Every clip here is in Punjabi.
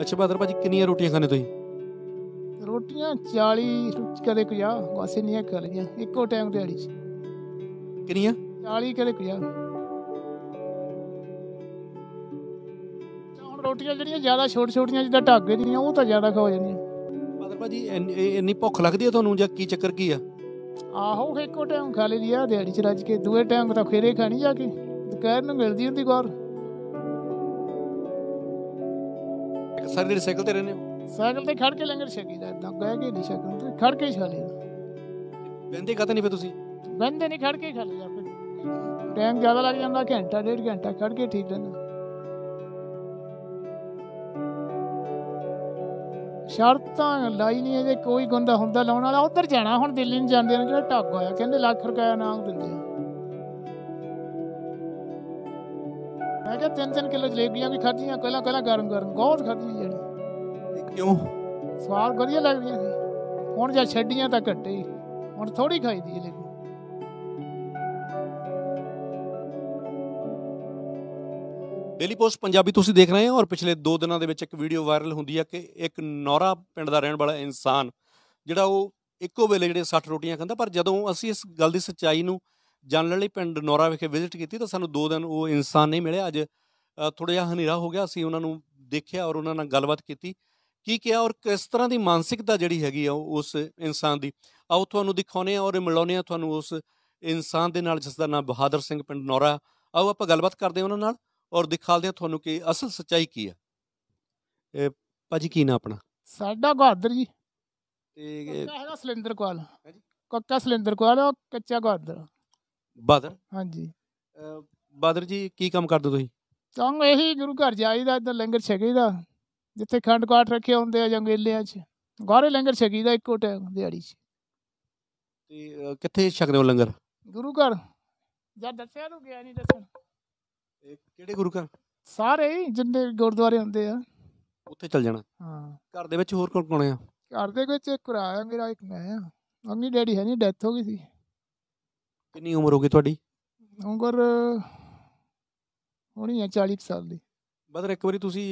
ਅੱਛਾ ਬਾਦਰ ਭਾਜੀ ਕਿੰਨੀਆਂ ਰੋਟੀਆਂ ਖਾਣੇ ਤੁਸੀਂ ਰੋਟੀਆਂ 40 ਕਦੇ 50 ਵਾਸੇ ਨਹੀਂ ਖਾ ਲਈਆਂ ਇੱਕੋ ਟਾਈਮ ਤੇ 'ਚ ਕਿੰਨੀਆਂ 40 ਕਦੇ 50 ਹੁਣ ਰੋਟੀਆਂ ਜਿਹੜੀਆਂ ਜ਼ਿਆਦਾ ਛੋਟ ਛੋਟੀਆਂ ਜਿੱਦਾਂ ਢਾਗੇ ਦੀਆਂ ਉਹ ਤਾਂ ਜ਼ਿਆਦਾ ਖਾ ਜਾਂਦੀਆਂ ਬਾਦਰ ਭਾਜੀ ਇੰਨੀ ਭੁੱਖ ਲੱਗਦੀ ਹੈ ਤੁਹਾਨੂੰ ਜਾਂ ਕੀ ਚੱਕਰ ਕੀ ਆ ਆਹੋ ਇੱਕੋ ਟਾਈਮ ਖਾ ਲਈ ਆ ਦਿਹਾੜੀ 'ਚ ਰੱਜ ਕੇ ਦੂਏ ਟਾਈਮ ਤਾਂ ਖੇਰੇ ਖਾਣੀ ਜਾ ਕੇ ਦੁਪਹਿਰ ਨੂੰ ਮਿਲਦੀ ਹੁੰਦੀ ਗੌਰ ਸਾਰੀ ਦਿਨ ਸਾਈਕਲ ਤੇ ਰਹਿੰਦੇ ਹੋ ਸਾਈਕਲ ਤੇ ਖੜ ਕੇ ਲੰਗਰ ਛਕੀਦਾ ਤਾਂ ਕਹਿ ਕੇ ਨਹੀਂ ਸਾਈਕਲ ਤੇ ਖੜ ਕੇ ਹੀ ਖਾ ਬੰਦੇ ਕਦ ਨਹੀਂ ਫੇ ਤੁਸੀਂ ਬੰਦੇ ਨਹੀਂ ਖੜ ਕੇ ਹੀ ਖਾ ਲਈਦਾ ਫਿਰ ਟਾਈਮ ਜ਼ਿਆਦਾ ਲੱਗ ਜਾਂਦਾ ਘੰਟਾ ਡੇਢ ਘੰਟਾ ਖੜ ਕੇ ਠੀਕ ਜਾਂਦਾ ਸ਼ਰਤਾਂ ਲਾਈ ਨਹੀਂ ਇਹਦੇ ਕੋਈ ਗੁੰਦਾ ਹੁੰਦਾ ਲਾਉਣ ਵਾਲਾ ਉਧਰ ਜਾਣਾ ਹੁਣ ਦਿੱਲੀ ਨੂੰ ਜਾਂਦੇ ਨੇ ਜਿਹੜਾ ਟੱਗ ਹੋਇਆ ਕਹਿੰਦੇ ਲੱਖ ਰੁਪਏ ਇਨਾਮ ਦਿੰਦੇ ਆ ਕਿਹਾ ਤਿੰਨ ਤਿੰਨ ਕਿਲੋ ਜਲੇਬੀਆਂ ਵੀ ਖਾਧੀਆਂ ਕੋਲਾ ਕੋਲਾ ਗਰਮ ਗਰਮ ਬਹੁਤ ਖਾਧੀਆਂ ਜਿਹੜੀ ਕਿਉਂ ਸਵਾਦ ਵਧੀਆ ਲੱਗਦੀਆਂ ਸੀ ਹੁਣ ਜਾਂ ਛੱਡੀਆਂ ਤਾਂ ਘੱਟੇ ਹੁਣ ਥੋੜੀ ਖਾਈਦੀ ਹੈ ਲੇਕਿਨ ਡੇਲੀ ਪੋਸਟ ਪੰਜਾਬੀ ਤੁਸੀਂ ਦੇਖ ਰਹੇ ਹੋ ਔਰ ਪਿਛਲੇ 2 ਦਿਨਾਂ ਦੇ ਵਿੱਚ ਇੱਕ ਵੀਡੀਓ ਵਾਇਰਲ ਹੁੰਦੀ ਹੈ ਕਿ ਇੱਕ ਨੌਰਾ ਪਿੰਡ ਦਾ ਰਹਿਣ ਵਾਲਾ ਇਨਸਾਨ ਜਿਹੜਾ ਉਹ ਇੱਕੋ ਵੇਲੇ ਜਿਹੜੇ 60 ਰੋਟੀਆਂ ਖਾਂਦਾ ਪਰ ਜਦੋਂ ਅਸੀਂ ਇਸ ਗੱਲ ਦੀ ਸੱਚਾਈ ਨੂੰ ਜਨਰਲੀ ਲਈ ਪਿੰਡ ਨੋਰਾ ਵਿਖੇ ਵਿਜ਼ਿਟ ਕੀਤੀ ਤਾਂ ਸਾਨੂੰ ਦੋ ਦਿਨ ਉਹ ਇਨਸਾਨ ਨਹੀਂ ਮਿਲਿਆ ਅੱਜ ਥੋੜਾ ਜਿਹਾ ਹਨੇਰਾ ਹੋ ਗਿਆ ਅਸੀਂ ਉਹਨਾਂ ਨੂੰ ਦੇਖਿਆ ਔਰ ਉਹਨਾਂ ਨਾਲ ਗੱਲਬਾਤ ਕੀਤੀ ਕੀ ਕਿਹਾ ਔਰ ਕਿਸ ਤਰ੍ਹਾਂ ਦੀ ਮਾਨਸਿਕਤਾ ਜਿਹੜੀ ਹੈਗੀ ਆ ਉਸ ਇਨਸਾਨ ਦੀ ਆਓ ਤੁਹਾਨੂੰ ਦਿਖਾਉਨੇ ਆ ਔਰ ਮਿਲਾਉਨੇ ਆ ਤੁਹਾਨੂੰ ਉਸ ਇਨਸਾਨ ਦੇ ਨਾਲ ਜਿਸ ਦਾ ਨਾਮ ਬਹਾਦਰ ਸਿੰਘ ਪਿੰਡ ਨੋਰਾ ਆਓ ਆਪਾਂ ਗੱਲਬਾਤ ਕਰਦੇ ਹਾਂ ਉਹਨਾਂ ਨਾਲ ਔਰ ਦਿਖਾਲਦੇ ਆ ਤੁਹਾਨੂੰ ਕਿ ਅਸਲ ਸੱਚਾਈ ਕੀ ਆ ਇਹ ਭਾਜੀ ਕੀ ਨਾ ਆਪਣਾ ਸਾਡਾ ਬਹਾਦਰ ਜੀ ਤੇ ਹੈਗਾ ਸਲਿੰਦਰ ਕੋਲ ਕੱਚਾ ਸਿਲੰਡਰ ਕੋਲ ਉਹ ਕੱਚਾ ਬਹਾਦਰ ਬਾਦਰ ਹਾਂਜੀ ਬਾਦਰ ਜੀ ਕੀ ਕੰਮ ਕਰਦੇ ਤੁਸੀਂ ਚੰਗ ਇਹੀ ਗੁਰੂ ਘਰ ਜਾਈਦਾ ਇੱਧਰ ਲੰਗਰ ਛਕੀਦਾ ਜਿੱਥੇ ਖੰਡ ਕਾਟ ਰੱਖੇ ਹੁੰਦੇ ਆ ਜੰਗੇਲਿਆਂ 'ਚ ਗਾਰੇ ਲੰਗਰ ਛਕੀਦਾ ਇੱਕੋ ਟਾਈਮ ਦਿਹਾੜੀ 'ਚ ਤੇ ਕਿੱਥੇ ਛਕਦੇ ਹੋ ਲੰਗਰ ਗੁਰੂ ਘਰ ਜਦ ਦੱਸਿਆ ਨੂੰ ਗਿਆ ਨਹੀਂ ਦੱਸਣ ਇਹ ਕਿਹੜੇ ਗੁਰੂ ਘਰ ਸਾਰੇ ਜਿੰਨੇ ਗੁਰਦੁਆਰੇ ਹੁੰਦੇ ਆ ਉੱਥੇ ਚੱਲ ਜਾਣਾ ਹਾਂ ਘਰ ਦੇ ਵਿੱਚ ਹੋਰ ਕੌਣ ਕੌਣ ਆ ਘਰ ਦੇ ਵਿੱਚ ਇੱਕ ਰਾਇਆ ਆ ਮੇਰਾ ਇੱਕ ਮੈਂ ਆ ਮੰਮੀ ਡੈਡੀ ਹੈ ਨਹੀਂ ਡੈਥ ਹੋ ਗਈ ਸੀ ਕਿੰਨੀ ਉਮਰ ਹੋ ਗਈ ਤੁਹਾਡੀ ਉਮਰ ਹੋਣੀ ਹੈ 40 ਸਾਲ ਦੀ ਬਦਰ ਇੱਕ ਵਾਰੀ ਤੁਸੀਂ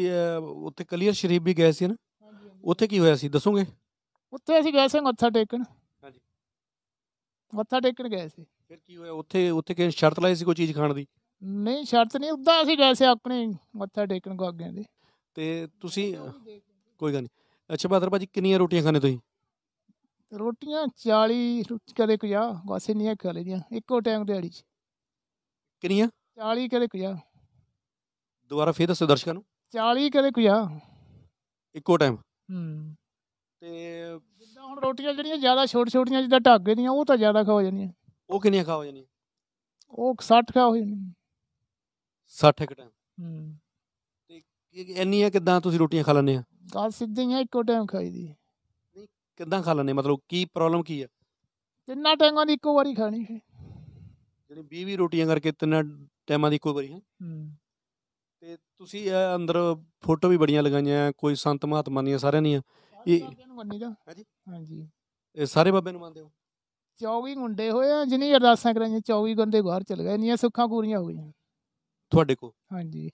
ਉੱਥੇ ਕਲੀਅਰ ਸ਼ਰੀਫ ਵੀ ਗਏ ਸੀ ਨਾ ਉੱਥੇ ਕੀ ਹੋਇਆ ਸੀ ਦੱਸੋਗੇ ਉੱਥੇ ਅਸੀਂ ਗਏ ਸੀ ਮੱਥਾ ਟੇਕਣ ਹਾਂਜੀ ਮੱਥਾ ਟੇਕਣ ਗਏ ਸੀ ਫਿਰ ਕੀ ਹੋਇਆ ਉੱਥੇ ਉੱਥੇ ਕੀ ਸ਼ਰਤ ਲਾਈ ਸੀ ਕੋਈ ਚੀਜ਼ ਖਾਣ ਦੀ ਨਹੀਂ ਸ਼ਰਤ ਨਹੀਂ ਉੱਦਾਂ ਅਸੀਂ ਗਏ ਸੀ ਆਪਣੇ ਮੱਥਾ ਟੇਕਣ ਕੋ ਅੱਗੇ ਦੇ ਤੇ ਤੁਸੀਂ ਕੋਈ ਗੱਲ ਨਹੀਂ ਅੱਛਾ ਬਾਦਰ ਭਾਜੀ ਕਿੰਨੀਆਂ ਰੋਟੀਆਂ ਖਾਣੇ ਤੁਸੀਂ ਰੋਟੀਆਂ 40 ਕਦੇ 50 ਬਸ ਨਹੀਂ ਖਾ ਲਈਆਂ ਇੱਕੋ ਟਾਈਮ ਦਿਹਾੜੀ 'ਚ ਕਿੰਨੀਆਂ 40 ਕਦੇ 50 ਦੁਬਾਰਾ ਫੇਰ ਦੱਸੋ ਦਰਸ਼ਕਾਂ ਨੂੰ 40 ਕਦੇ 50 ਇੱਕੋ ਟਾਈਮ ਹੂੰ ਤੇ ਜਿੱਦਾਂ ਹੁਣ ਰੋਟੀਆਂ ਜਿਹੜੀਆਂ ਜ਼ਿਆਦਾ ਛੋਟ ਛੋਟੀਆਂ ਜਿੱਦਾਂ ਢਾਗੇ ਦੀਆਂ ਉਹ ਤਾਂ ਜ਼ਿਆਦਾ ਖਾ ਹੋ ਜਾਂਦੀਆਂ ਉਹ ਕਿੰਨੀਆਂ ਖਾ ਹੋ ਜਾਂਦੀਆਂ ਉਹ 60 ਖਾ ਹੋ ਜਾਂਦੀਆਂ 60 ਇੱਕ ਟਾਈਮ ਹੂੰ ਤੇ ਇੰਨੀਆਂ ਕਿਦਾਂ ਤੁਸੀਂ ਰੋਟੀਆਂ ਖਾ ਲੈਂਦੇ ਆ ਗੱਲ ਸਿੱਧੀ ਹੈ ਇੱਕੋ ਟਾਈਮ ਖਾਈਦੀ ਹੈ ਕਿੱਦਾਂ ਖਾ ਲੈਣੇ ਮਤਲਬ ਕੀ ਪ੍ਰੋਬਲਮ ਕੀ ਆ ਤਿੰਨਾ ਟਾਈਮਾਂ ਦੀ ਇੱਕੋ ਵਾਰੀ ਖਾਣੀ ਹੈ ਜਿਹੜੀ 20 20 ਰੋਟੀਆਂ ਕਰਕੇ ਤਿੰਨਾ ਟਾਈਮਾਂ ਦੀ ਇੱਕੋ ਵਾਰੀ ਹੈ ਤੇ ਤੁਸੀਂ ਇਹ ਅੰਦਰ ਫੋਟੋ ਵੀ ਬੜੀਆਂ ਲਗਾਈਆਂ ਕੋਈ ਸੰਤ ਮਹਾਤਮਾ ਨਹੀਂ ਸਾਰਿਆਂ ਦੀਆਂ ਇਹ ਹਾਂਜੀ ਹਾਂਜੀ ਇਹ ਸਾਰੇ ਬਾਬੇ ਨੂੰ ਮੰਨਦੇ ਹੋ 24 ਗੁੰਡੇ ਹੋਏ ਆ ਜਿਨੀ ਅਰਦਾਸਾਂ ਕਰਾਈਆਂ 24 ਗੁੰਡੇ ਬਾਹਰ ਚਲ ਗਏ ਇੰਨੀਆਂ ਸੁੱਖਾਂ ਪੂਰੀਆਂ ਹੋ ਗਈਆਂ ਤੁਹਾਡੇ ਕੋ ਹਾਂਜੀ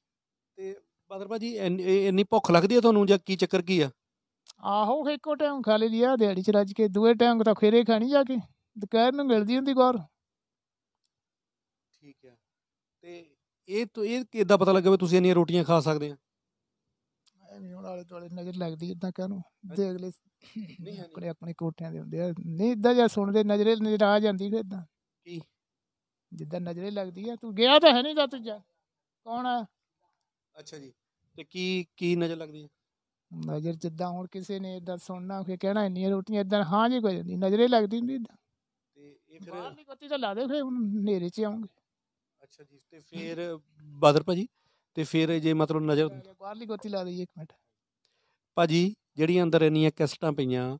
ਤੇ ਬਦਰਪਾ ਜੀ ਇੰਨੀ ਭੁੱਖ ਲੱਗਦੀ ਹੈ ਤੁਹਾਨੂੰ ਜਾਂ ਕੀ ਚੱਕਰ ਕੀ ਆ ਆਹੋ ਇੱਕੋ ਟਾਈਮ ਖਾ ਲਈ ਆ ਦਿਹਾੜੀ ਚ ਰੱਜ ਕੇ ਦੂਏ ਟਾਈਮ ਤਾਂ ਖੇਰੇ ਖਾਣੀ ਜਾ ਕੇ ਦੁਪਹਿਰ ਨੂੰ ਮਿਲਦੀ ਹੁੰਦੀ ਗੌਰ ਠੀਕ ਆ ਤੇ ਇਹ ਤੋਂ ਇਹ ਕਿੱਦਾਂ ਪਤਾ ਲੱਗਾ ਵੀ ਤੁਸੀਂ ਇੰਨੀਆਂ ਰੋਟੀਆਂ ਖਾ ਸਕਦੇ ਆ ਨਹੀਂ ਹੁਣ ਆਲੇ ਦੁਆਲੇ ਨਜ਼ਰ ਲੱਗਦੀ ਇਦਾਂ ਕਹਨੂੰ ਦੇਖ ਲੈ ਨਹੀਂ ਹੈ ਆਪਣੇ ਆਪਣੇ ਕੋਠਿਆਂ ਦੇ ਹੁੰਦੇ ਆ ਨਹੀਂ ਇਦਾਂ ਜਾਂ ਸੁਣਦੇ ਨਜ਼ਰੇ ਨਜ਼ਰ ਆ ਜਾਂਦੀ ਫਿਰ ਇਦਾਂ ਕੀ ਜਿੱਦਾਂ ਨਜ਼ਰੇ ਲੱਗਦੀ ਆ ਤੂੰ ਗਿਆ ਤਾਂ ਹੈ ਨਹੀਂ ਦਾ ਤੂੰ ਜਾ ਕੌਣ ਆ ਅੱਛਾ ਜੀ ਤੇ ਕੀ ਕੀ ਨਜ਼ਰ ਲੱਗਦੀ ਆ ਨਜ਼ਰ ਜਿੱਦਾਂ ਹੁਣ ਕਿਸੇ ਨੇ ਇਦਾਂ ਸੁਣਨਾ ਕਿ ਕਹਿਣਾ ਇੰਨੀਆਂ ਰੋਟੀਆਂ ਇਦਾਂ ਹਾਂ ਜੀ ਕੋਈ ਨਹੀਂ ਨਜ਼ਰੇ ਲੱਗਦੀ ਹੁੰਦੀ ਇਦਾਂ ਤੇ ਇਹ ਫਿਰ ਬਾਹਰਲੀ ਬੱਤੀ ਤਾਂ ਲਾ ਦੇ ਫਿਰ ਹੁਣ ਨੇਰੇ 'ਚ ਆਉਂਗੇ ਅੱਛਾ ਜੀ ਤੇ ਫਿਰ ਬਾਦਰ ਭਾਜੀ ਤੇ ਫਿਰ ਜੇ ਮਤਲਬ ਨਜ਼ਰ ਬਾਹਰਲੀ ਗੋਤੀ ਲਾ ਦਈਏ ਇੱਕ ਮਿੰਟ ਭਾਜੀ ਜਿਹੜੀਆਂ ਅੰਦਰ ਇੰਨੀਆਂ ਕੈਸਟਾਂ ਪਈਆਂ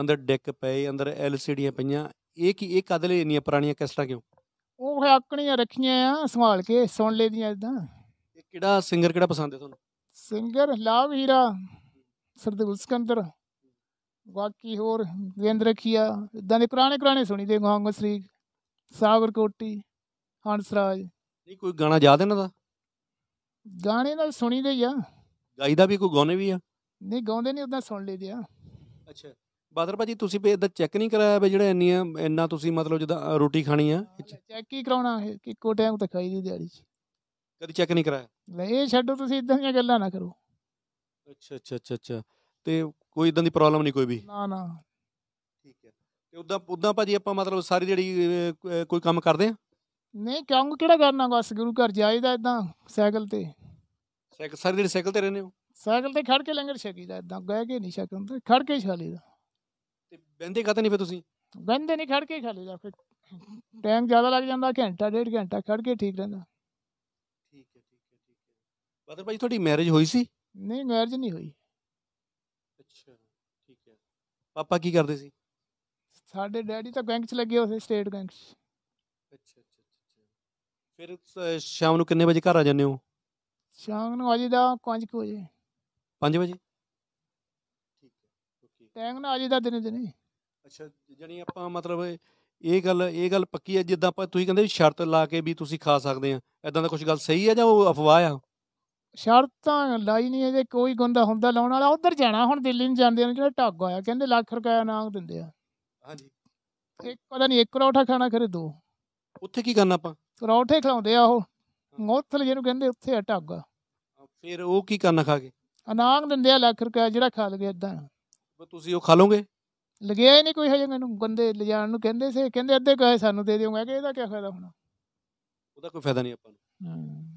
ਅੰਦਰ ਡੈਕ ਪਏ ਅੰਦਰ ਐਲਸੀਡੀਆਂ ਪਈਆਂ ਇਹ ਕੀ ਇਹ ਕਦ ਲਈ ਇੰਨੀਆਂ ਪੁਰਾਣੀਆਂ ਕੈਸਟਾਂ ਕਿਉਂ ਉਹ ਹੈ ਆਕਣੀਆਂ ਰੱਖੀਆਂ ਆ ਸੰਭਾਲ ਕੇ ਸੁਣ ਲੈਦੀਆਂ ਇਦਾਂ ਇਹ ਕਿਹੜਾ ਸਿੰਗਰ ਕਿਹੜਾ ਪਸੰਦ ਹੈ ਤੁਹਾਨੂੰ ਸਿੰਗਰ ਲਾਭ ਹੀਰਾ ਸਰਦੂਲ ਸਕੰਦਰ ਬਾਕੀ ਹੋਰ ਵੇਂਦ ਰਖੀਆ ਇਦਾਂ ਦੇ ਪੁਰਾਣੇ ਪੁਰਾਣੇ ਸੁਣੀ ਦੇ ਗਾਂਗ ਸ੍ਰੀ ਸਾਗਰ ਕੋਟੀ ਹੰਸਰਾਜ ਨਹੀਂ ਕੋਈ ਗਾਣਾ ਯਾਦ ਇਹਨਾਂ ਦਾ ਗਾਣੇ ਨਾਲ ਸੁਣੀ ਦੇ ਆ ਗਾਈਦਾ ਵੀ ਕੋਈ ਗਾਉਣੇ ਵੀ ਆ ਨਹੀਂ ਗਾਉਂਦੇ ਨਹੀਂ ਉਦਾਂ ਸੁਣ ਲਈਦੇ ਆ ਅੱਛਾ ਬਾਦਰ ਭਾਜੀ ਤੁਸੀਂ ਵੀ ਇਦਾਂ ਚੈੱਕ ਨਹੀਂ ਕਰਾਇਆ ਵੀ ਜਿਹੜਾ ਇੰਨੀ ਇੰਨਾ ਤੁਸੀਂ ਮਤਲਬ ਜਦੋਂ ਰੋਟੀ ਖਾਣੀ ਆ ਚੈੱਕ ਹੀ ਕਰਾਉਣਾ ਹੈ ਕਿ ਕੋਟਿਆਂ ਤੱਕ ਖਾਈ ਦੀ ਦਿਹਾੜੀ ਚ ਕਦੀ ਚੈੱਕ ਨਹੀਂ ਕਰਾਇਆ ਲੈ ਇਹ ਛੱਡੋ ਤੁਸੀਂ ਇਦਾਂ ਦੀਆਂ ਗੱਲਾਂ ਨਾ ਕਰੋ ਅੱਛਾ ਅੱਛਾ ਅੱਛਾ ਅੱਛਾ ਤੇ ਕੋਈ ਇਦਾਂ ਦੀ ਪ੍ਰੋਬਲਮ ਨਹੀਂ ਕੋਈ ਵੀ ਨਾ ਨਾ ਠੀਕ ਹੈ ਤੇ ਉਦਾਂ ਉਦਾਂ ਭਾਜੀ ਆਪਾਂ ਮਤਲਬ ਸਾਰੀ ਜਿਹੜੀ ਕੋਈ ਕੰਮ ਕਰਦੇ ਆ ਨਹੀਂ ਕਿਉਂ ਕਿਹੜਾ ਕਰਨਾ ਬਸ ਗੁਰੂ ਘਰ ਜਾਈਦਾ ਇਦਾਂ ਸਾਈਕਲ ਤੇ ਸਾਈਕਲ ਸਾਰੀ ਜਿਹੜੀ ਸਾਈਕਲ ਤੇ ਰਹਿੰਦੇ ਹੋ ਸਾਈਕਲ ਤੇ ਖੜ ਕੇ ਲੰਗਰ ਛਕੀਦਾ ਇਦਾਂ ਗਏ ਕੇ ਨਹੀਂ ਛਕਣ ਤੇ ਖੜ ਕੇ ਹੀ ਛਾ ਲਈਦਾ ਤੇ ਬੰਦੇ ਕਾਤੇ ਨਹੀਂ ਫੇ ਤੁਸੀਂ ਬੰਦੇ ਨਹੀਂ ਖੜ ਕੇ ਹੀ ਖਾ ਲਈਦਾ ਫਿਰ ਟਾਈਮ ਜ਼ਿਆਦਾ ਲੱਗ ਜਾਂਦਾ ਘੰਟਾ ਡੇਢ ਘੰਟਾ ਖੜ ਕੇ ਠੀਕ ਰਹਿੰਦਾ ਠੀਕ ਹੈ ਠੀਕ ਹੈ ਠੀਕ ਹੈ ਮਤਲਬ ਭਾਜੀ ਤੁਹਾਡੀ ਮੈਰਿਜ ਹੋਈ ਸੀ ਨਹੀਂ ਮੈਰਿਜ ਨਹੀਂ ਹੋਈ ਅੱਛਾ ਠੀਕ ਹੈ ਪਾਪਾ ਕੀ ਕਰਦੇ ਸੀ ਸਾਡੇ ਡੈਡੀ ਤਾਂ ਬੈਂਕ 'ਚ ਲੱਗੇ ਹੋਏ ਸੀ ਸਟੇਟ ਬੈਂਕ 'ਚ ਅੱਛਾ ਅੱਛਾ ਫਿਰ ਸ਼ਾਮ ਨੂੰ ਕਿੰਨੇ ਵਜੇ ਘਰ ਆ ਜਾਂਦੇ ਹੋ ਸ਼ਾਮ ਨੂੰ ਆ ਜੀਦਾ 5 ਵਜੇ 5 ਵਜੇ ਠੀਕ ਹੈ ਓਕੇ ਟਾਈਮ ਨਾਲ ਆ ਦਾ ਦਿਨੇ ਦਿਨੇ ਅੱਛਾ ਜਣੀ ਆਪਾਂ ਮਤਲਬ ਇਹ ਗੱਲ ਇਹ ਗੱਲ ਪੱਕੀ ਹੈ ਜਿੱਦਾਂ ਆਪਾਂ ਤੁਸੀਂ ਕਹਿੰਦੇ ਸ਼ਰਤ ਲਾ ਕੇ ਵੀ ਤੁਸੀਂ ਖਾ ਸਕਦੇ ਆ ਐਦਾਂ ਦਾ ਕੁਝ ਗੱਲ ਸਹੀ ਹੈ ਜਾਂ ਉਹ ਅਫਵਾਹ ਆ ਸ਼ਰਤਾਂ ਲਾਈ ਨਹੀਂ ਇਹਦੇ ਕੋਈ ਗੁੰਦਾ ਹੁੰਦਾ ਲਾਉਣ ਵਾਲਾ ਉਧਰ ਜਾਣਾ ਹੁਣ ਦਿੱਲੀ ਨੂੰ ਜਾਂਦੇ ਨੇ ਜਿਹੜਾ ਟੱਗ ਆਇਆ ਕਹਿੰਦੇ ਲੱਖ ਰੁਪਏ ਨਾਮ ਦਿੰਦੇ ਆ ਹਾਂਜੀ ਇੱਕ ਪਤਾ ਨਹੀਂ ਇੱਕ ਪਰੌਠਾ ਖਾਣਾ ਖਰੇ ਦੋ ਉੱਥੇ ਕੀ ਕਰਨਾ ਆਪਾਂ ਪਰੌਠੇ ਖਿਲਾਉਂਦੇ ਆ ਉਹ ਮੋਥਲ ਜਿਹਨੂੰ ਕਹਿੰਦੇ ਉੱਥੇ ਆ ਟੱਗ ਫਿਰ ਉਹ ਕੀ ਕਰਨਾ ਖਾ ਕੇ ਅਨਾਮ ਦਿੰਦੇ ਆ ਲੱਖ ਰੁਪਏ ਜਿਹੜਾ ਖਾ ਲਗੇ ਇਦਾਂ ਬਸ ਤੁਸੀਂ ਉਹ ਖਾ ਲੋਗੇ ਲਗਿਆ ਹੀ ਨਹੀਂ ਕੋਈ ਹਜੇ ਮੈਨੂੰ ਗੰਦੇ ਲਿਜਾਣ ਨੂੰ ਕਹਿੰਦੇ ਸੀ ਕਹਿੰਦੇ ਅੱਧੇ ਕਹੇ ਸਾਨੂੰ ਦੇ ਦਿਓ ਮੈਂ ਕਿ ਇਹਦਾ ਕੀ ਫਾਇਦਾ ਹੋਣਾ ਉਹਦਾ ਕੋਈ ਫਾਇਦਾ ਨਹੀਂ ਆਪਾਂ ਨੂੰ ਹਾਂ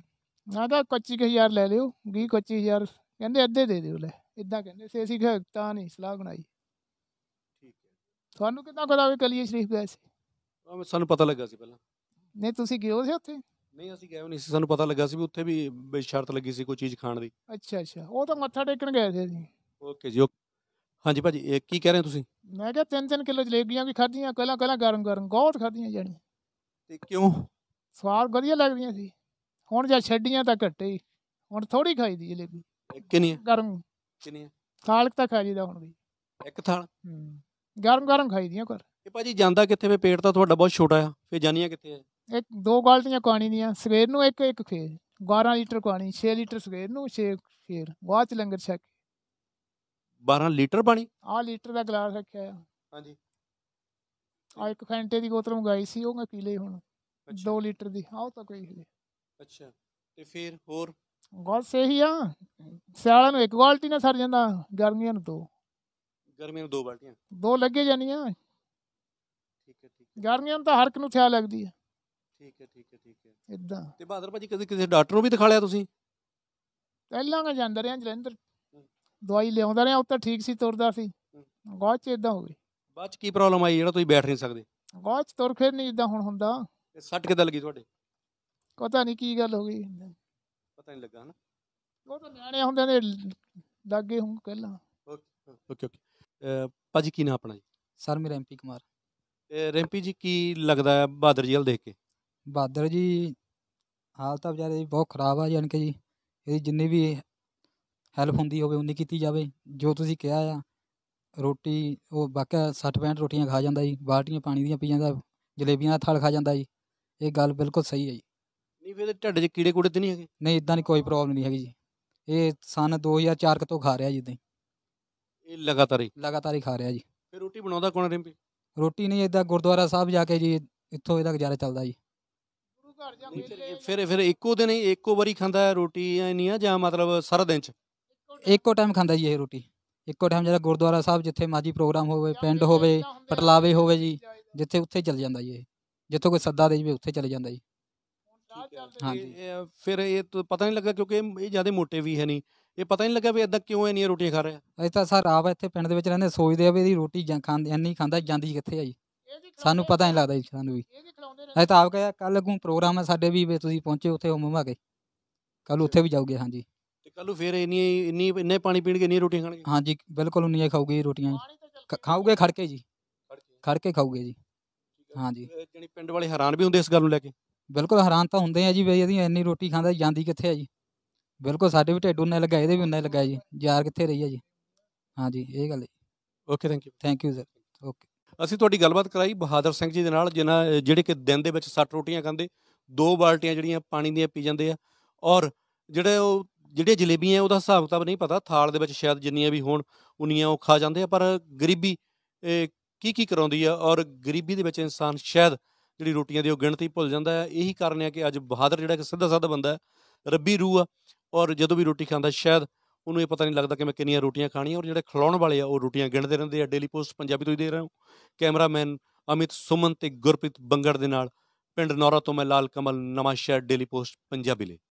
ਨਾ ਤਾਂ 25000 ਲੈ ਲਿਓ 20 25000 ਕਹਿੰਦੇ ਅੱਧੇ ਦੇ ਦਿਓ ਲੈ ਇਦਾਂ ਕਹਿੰਦੇ ਸੀ ਅਸੀਂ ਤਾਂ ਨਹੀਂ ਸਲਾਹ ਬਣਾਈ ਠੀਕ ਹੈ ਤੁਹਾਨੂੰ ਕਿਦਾਂ ਪਤਾ ਵੀ ਕਲੀਏ ਸ਼ਰੀਫ ਗਏ ਸੀ ਸਾਨੂੰ ਪਤਾ ਲੱਗਾ ਸੀ ਪਹਿਲਾਂ ਨਹੀਂ ਤੁਸੀਂ ਗਏ ਹੋ ਸੀ ਉੱਥੇ ਨਹੀਂ ਅਸੀਂ ਗਏ ਨਹੀਂ ਸੀ ਸਾਨੂੰ ਪਤਾ ਲੱਗਾ ਸੀ ਵੀ ਉੱਥੇ ਵੀ ਬੇਸ਼ਰਤ ਸ਼ਰਤ ਲੱਗੀ ਸੀ ਕੋਈ ਚੀਜ਼ ਖਾਣ ਦੀ ਅੱਛਾ ਅੱਛਾ ਉਹ ਤਾਂ ਮੱਥਾ ਟੇਕਣ ਗਏ ਸੀ ਅਸੀਂ ਓਕੇ ਜੀ ਹਾਂਜੀ ਭਾਜੀ ਇਹ ਕੀ ਕਹਿ ਰਹੇ ਤੁਸੀਂ ਮੈਂ ਕਿਹਾ ਤਿੰਨ ਤਿੰਨ ਕਿਲੋ ਜਲੇਬੀਆਂ ਵੀ ਖਾਧੀਆਂ ਕੱਲਾ ਕੱਲਾ ਗਰਮ ਗਰਮ ਗੋਤ ਖਾਧੀਆਂ ਜਾਨੀ ਤੇ ਕਿਉਂ ਸਵਾਦ ਵਧੀਆ ਲੱਗਦੀਆਂ ਸੀ ਹੁਣ ਜੇ ਛੱਡੀਆਂ ਤਾਂ ਘੱਟੇ ਹੀ ਹੁਣ ਥੋੜੀ ਖਾਈਦੀ ਜਲੇਬੀ ਕਿੰਨੀ ਗਰਮ ਕਿੰਨੀ ਥਾਲਕ ਤਾਂ ਖਾਜੀਦਾ ਜੀਦਾ ਹੁਣ ਵੀ ਇੱਕ ਥਾਲ ਗਰਮ ਗਰਮ ਖਾਈਦੀਆਂ ਕਰ ਇਹ ਭਾਜੀ ਜਾਂਦਾ ਕਿੱਥੇ ਵੇ ਪੇਟ ਤਾਂ ਤੁਹਾਡਾ ਬਹੁਤ ਛੋਟਾ ਆ ਫੇ ਜਾਨੀਆਂ ਕਿੱਥੇ ਆ ਇੱਕ ਦੋ ਗਾਲਟੀਆਂ ਕਾਣੀ ਦੀਆਂ ਸਵੇਰ ਨੂੰ ਇੱਕ ਇੱਕ ਫੇਰ 12 ਲੀਟਰ ਕਾਣੀ 6 ਲੀਟਰ ਸਵੇਰ ਨੂੰ 6 ਫੇਰ ਬਾਅਦ ਚ ਲੰਗਰ ਛਕ 12 ਲੀਟਰ ਪਾਣੀ ਆ ਲੀਟਰ ਦਾ ਗਲਾਸ ਰੱਖਿਆ ਆ ਹਾਂਜੀ ਆ ਇੱਕ ਫੈਂਟੇ ਦੀ ਬੋਤਲ ਮੰਗਾਈ ਸੀ ਉਹ ਮੈਂ ਪੀ ਲਈ ਹੁਣ 2 ਲੀਟਰ ਦੀ ਆਉ ਤਾਂ ਕੋਈ ਨਹੀਂ ਅੱਛਾ ਤੇ ਫਿਰ ਹੋਰ ਗੱਲ ਸਹੀ ਆ ਸਿਆਲਾਂ ਨੂੰ ਇੱਕ ਬਾਲਟੀ ਨਾਲ ਸਰ ਜਾਂਦਾ ਗਰਮੀਆਂ ਨੂੰ ਦੋ ਗਰਮੀਆਂ ਨੂੰ ਦੋ ਬਾਲਟੀਆਂ ਦੋ ਲੱਗੇ ਜਾਣੀਆਂ ਠੀਕ ਹੈ ਠੀਕ ਹੈ ਗਰਮੀਆਂ ਨੂੰ ਤਾਂ ਹਰ ਇੱਕ ਨੂੰ ਥਿਆ ਲੱਗਦੀ ਹੈ ਠੀਕ ਹੈ ਠੀਕ ਹੈ ਠੀਕ ਹੈ ਇਦਾਂ ਤੇ ਬਹਾਦਰ ਭਾਜੀ ਕਦੇ ਕਿਸੇ ਡਾਕਟਰ ਨੂੰ ਵੀ ਦਿਖਾ ਲਿਆ ਤੁਸੀਂ ਪਹਿਲਾਂ ਮੈਂ ਜਾਂਦੇ ਰਹੇ ਜਲੰਧਰ ਦਵਾਈ ਲਿਆਉਂਦਾ ਰਹੇ ਉੱਤੇ ਠੀਕ ਸੀ ਤੁਰਦਾ ਸੀ ਗੋਚ ਇਦਾਂ ਹੋ ਗਈ ਬਾਅਦ ਚ ਕੀ ਪ੍ਰੋਬਲਮ ਆਈ ਜਿਹੜਾ ਤੁਸੀਂ ਬੈਠ ਨਹੀਂ ਸਕਦੇ ਗੋਚ ਤੁਰ ਫਿਰ ਨਹੀਂ ਇਦਾਂ ਹੁਣ ਹੁੰਦਾ ਸੱਟ ਕਿਦਾਂ ਲੱਗੀ ਤੁਹਾਡੇ ਪਤਾ ਨਹੀਂ ਕੀ ਗੱਲ ਹੋ ਗਈ ਪਤਾ ਨਹੀਂ ਲੱਗਾ ਨਾ ਉਹ ਤਾਂ ਨਿਆਣੇ ਹੁੰਦੇ ਨੇ ਲੱਗੇ ਹੁਣ ਪਹਿਲਾਂ ਓਕੇ ਓਕੇ ਪਾਜੀ ਕੀ ਨਾਮ ਆਪਣਾ ਜੀ ਸਰ ਮੇਰਾ ਐਮਪੀ ਕੁਮਾਰ ਰੈਂਪੀ ਜੀ ਕੀ ਲੱਗਦਾ ਹੈ ਬਾਦਰ ਜੀ ਹਲ ਦੇਖ ਕੇ ਬਾਦਰ ਜੀ ਹਾਲਤ ਤਾਂ ਵਿਚਾਰੇ ਬਹੁਤ ਖਰਾਬ ਆ ਜਾਨਕੇ ਜੀ ਇਹਦੀ ਜਿੰਨੀ ਵੀ ਹੈਲਪ ਹੁੰਦੀ ਹੋਵੇ ਉਨੀ ਕੀਤੀ ਜਾਵੇ ਜੋ ਤੁਸੀਂ ਕਿਹਾ ਆ ਰੋਟੀ ਉਹ ਬਾਕੀ 60 65 ਰੋਟੀਆਂ ਖਾ ਜਾਂਦਾ ਜੀ ਬਾਲਟੀਆਂ ਪਾਣੀ ਦੀਆਂ ਪੀ ਜਾਂਦਾ ਜਲੇਬੀਆਂ ਦਾ ਥਾਲ ਖਾ ਜਾਂਦਾ ਜੀ ਇਹ ਗੱਲ ਬਿਲਕੁਲ ਸਹੀ ਹੈ ਜੀ ਨਹੀਂ ਫਿਰ ਢੱਡ 'ਚ ਕੀੜੇ ਕੂੜੇ ਤੇ ਨਹੀਂ ਹੈਗੇ ਨਹੀਂ ਇਦਾਂ ਨਹੀਂ ਕੋਈ ਪ੍ਰੋਬਲਮ ਨਹੀਂ ਹੈਗੀ ਜੀ ਇਹ ਸਨ 2004 ਤੋਂ ਖਾ ਰਿਹਾ ਜੀ ਇਦਾਂ ਇਹ ਲਗਾਤਾਰ ਹੀ ਲਗਾਤਾਰ ਹੀ ਖਾ ਰਿਹਾ ਜੀ ਫਿਰ ਰੋਟੀ ਬਣਾਉਂਦਾ ਕੋਣ ਰਿੰਪੀ ਰੋਟੀ ਨਹੀਂ ਇਦਾਂ ਗੁਰਦੁਆਰਾ ਸਾਹਿਬ ਜਾ ਕੇ ਜੀ ਇੱਥੋਂ ਇਹਦਾ ਗੁਜ਼ਾਰਾ ਚੱਲਦਾ ਜੀ ਫਿਰ ਫਿਰ ਇੱਕੋ ਦਿਨ ਹੀ ਇੱਕੋ ਵਾਰੀ ਖਾਂਦਾ ਹੈ ਰੋਟੀ ਐ ਨਹੀਂ ਆ ਜਾਂ ਮਤਲਬ ਸਾਰਾ ਦਿਨ 'ਚ ਇੱਕੋ ਟਾਈਮ ਖਾਂਦਾ ਜੀ ਇਹ ਰੋਟੀ ਇੱਕੋ ਟਾਈਮ ਜਿਹੜਾ ਗੁਰਦੁਆਰਾ ਸਾਹਿਬ ਜਿੱਥੇ ਮਾਜੀ ਪ੍ਰੋਗਰਾਮ ਹੋਵੇ ਪਿੰਡ ਹੋਵੇ ਪਟਲਾਵੇ ਹੋਵੇ ਜੀ ਜਿੱਥੇ ਉੱਥੇ ਚੱਲ ਜਾਂਦਾ ਜੀ ਇਹ ਜਿੱਥੋਂ ਕੋਈ ਸੱਦਾ ਦੇ ਜੀ ਉੱਥੇ ਚੱਲ ਜਾਂਦਾ ਜੀ ਫਿਰ ਇਹ ਪਤਾ ਨਹੀਂ ਲੱਗਾ ਕਿਉਂਕਿ ਇਹ ਜਿਆਦਾ ਮੋਟੇ ਵੀ ਹੈ ਨਹੀਂ ਇਹ ਪਤਾ ਨਹੀਂ ਲੱਗਾ ਵੀ ਇਦਾਂ ਕਿਉਂ ਨਹੀਂ ਰੋਟੀਆਂ ਖਾ ਰਿਹਾ ਅਸੀਂ ਤਾਂ ਸਰ ਆਪ ਇੱਥੇ ਪਿੰਡ ਦੇ ਵਿੱਚ ਰਹਿੰਦੇ ਸੋਚਦੇ ਆ ਵੀ ਇਹਦੀ ਰੋਟੀ ਜਾਂ ਖਾਂਦੇ ਨਹੀਂ ਖਾਂਦਾ ਜਾਂਦੀ ਕਿੱਥੇ ਆ ਜੀ ਸਾਨੂੰ ਪਤਾ ਨਹੀਂ ਲੱਗਦਾ ਜੀ ਸਾਨੂੰ ਵੀ ਅਸੀਂ ਤਾਂ ਆਪ ਕਹਿਆ ਕੱਲ ਨੂੰ ਪ੍ਰੋਗਰਾਮ ਹੈ ਸਾਡੇ ਵੀ ਵੀ ਤੁਸੀਂ ਪਹੁੰਚੇ ਉੱਥੇ ਹੋਮ ਹੋਵਾਂਗੇ ਕੱਲ ਉੱਥੇ ਵੀ ਜਾਓਗੇ ਹਾਂਜੀ ਤੇ ਕੱਲ ਨੂੰ ਫਿਰ ਇੰਨੀ ਇੰਨੀ ਇੰਨੇ ਪਾਣੀ ਪੀਣਗੇ ਨਹੀਂ ਰੋਟੀਆਂ ਖਾਣਗੇ ਹਾਂਜੀ ਬਿਲਕੁਲ ਉਨੀਆਂ ਹੀ ਖਾਓਗੇ ਜੀ ਰੋਟੀਆਂ ਜੀ। ਖਾਓਗੇ ਖੜ ਕੇ ਜੀ ਖੜ ਕੇ ਖਾਓਗੇ ਜੀ ਹਾਂਜੀ ਜਿਹੜੀ ਪਿੰਡ ਵਾਲੇ ਹੈਰਾਨ ਵੀ ਹੁੰਦੇ ਇਸ ਗੱਲ ਨੂੰ ਲੈ ਕੇ ਬਿਲਕੁਲ ਹੈਰਾਨ ਤਾਂ ਹੁੰਦੇ ਆ ਜੀ ਬਈ ਇਹਦੀ ਇੰਨੀ ਰੋਟੀ ਖਾਂਦਾ ਜਾਂਦੀ ਕਿੱਥੇ ਆ ਜੀ ਬਿਲਕੁਲ ਸਾਡੇ ਵੀ ਢੇਡੂ ਨੇ ਲਗਾਏ ਇਹਦੇ ਵੀ ਉਹਨੇ ਲਗਾਏ ਜੀ ਯਾਰ ਕਿੱਥੇ ਰਹੀ ਆ ਜੀ ਹਾਂ ਜੀ ਇਹ ਗੱਲ ਹੈ okay thank you thank you sir okay ਅਸੀਂ ਤੁਹਾਡੀ ਗੱਲਬਾਤ ਕਰਾਈ ਬਹਾਦਰ ਸਿੰਘ ਜੀ ਦੇ ਨਾਲ ਜਿਨ੍ਹਾਂ ਜਿਹੜੇ ਕਿ ਦਿਨ ਦੇ ਵਿੱਚ 60 ਰੋਟੀਆਂ ਖਾਂਦੇ ਦੋ ਬਾਲਟੀਆਂ ਜਿਹੜੀਆਂ ਪਾਣੀ ਦੀਆਂ ਪੀ ਜਾਂਦੇ ਆ ਔਰ ਜਿਹੜੇ ਉਹ ਜਿਹੜੀਆਂ ਜਲੇਬੀਆਂ ਉਹਦਾ ਹਿਸਾਬ ਤਾਂ ਨਹੀਂ ਪਤਾ ਥਾਲ ਦੇ ਵਿੱਚ ਸ਼ਾਇਦ ਜਿੰਨੀਆਂ ਵੀ ਹੋਣ ਉਨੀਆਂ ਉਹ ਖਾ ਜਾਂਦੇ ਆ ਪਰ ਗਰੀਬੀ ਕੀ ਕੀ ਕਰਾਉਂਦੀ ਆ ਔਰ ਗਰੀਬੀ ਦੇ ਵਿੱਚ ਇਨਸਾਨ ਸ਼ਾਇਦ ਜਿਹੜੀ ਰੋਟੀਆਂ ਦੀ ਉਹ ਗਿਣਤੀ ਭੁੱਲ ਜਾਂਦਾ ਹੈ ਇਹੀ ਕਾਰਨ ਹੈ ਕਿ ਅੱਜ ਬਹਾਦਰ ਜਿਹੜਾ ਕਿ ਸਿੱਧਾ ਸਾਦਾ ਬੰਦਾ ਹੈ ਰੱਬੀ ਰੂਹ ਆ ਔਰ ਜਦੋਂ ਵੀ ਰੋਟੀ ਖਾਂਦਾ ਸ਼ਾਇਦ ਉਹਨੂੰ ਇਹ ਪਤਾ ਨਹੀਂ ਲੱਗਦਾ ਕਿ ਮੈਂ ਕਿੰਨੀਆਂ ਰੋਟੀਆਂ ਖਾਣੀਆਂ ਔਰ ਜਿਹੜੇ ਖਿਲਾਉਣ ਵਾਲੇ ਆ ਉਹ ਰੋਟੀਆਂ ਗਿਣਦੇ ਰਹਿੰਦੇ ਆ ਡੇਲੀ ਪੋਸਟ ਪੰਜਾਬੀ ਤੋਂ ਹੀ ਦੇ ਰਹੇ ਹਾਂ ਕੈਮਰਾਮੈਨ ਅਮਿਤ ਸੁਮਨ ਤੇ ਗੁਰਪ੍ਰੀਤ ਬੰਗੜ ਦੇ ਨਾਲ ਪਿੰਡ ਨੌਰਾ ਤੋਂ ਮੈਂ ਲਾਲ ਕਮਲ ਨਮਾਸ਼ਾ ਸ਼ਹਿਰ ਡੇਲੀ ਪੋਸਟ ਪੰਜਾਬੀ ਲਈ